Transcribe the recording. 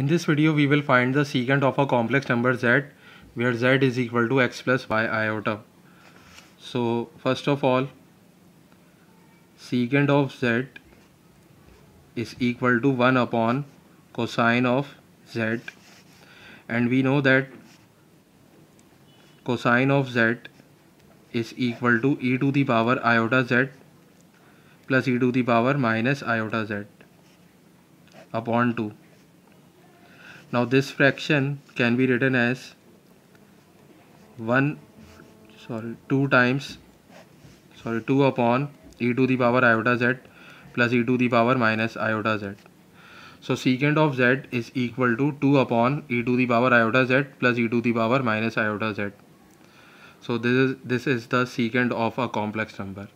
In this video we will find the secant of a complex number z where z is equal to x plus y iota. So first of all secant of z is equal to 1 upon cosine of z and we know that cosine of z is equal to e to the power iota z plus e to the power minus iota z upon 2 now this fraction can be written as 1 sorry 2 times sorry 2 upon e to the power iota z plus e to the power minus iota z so secant of z is equal to 2 upon e to the power iota z plus e to the power minus iota z so this is this is the secant of a complex number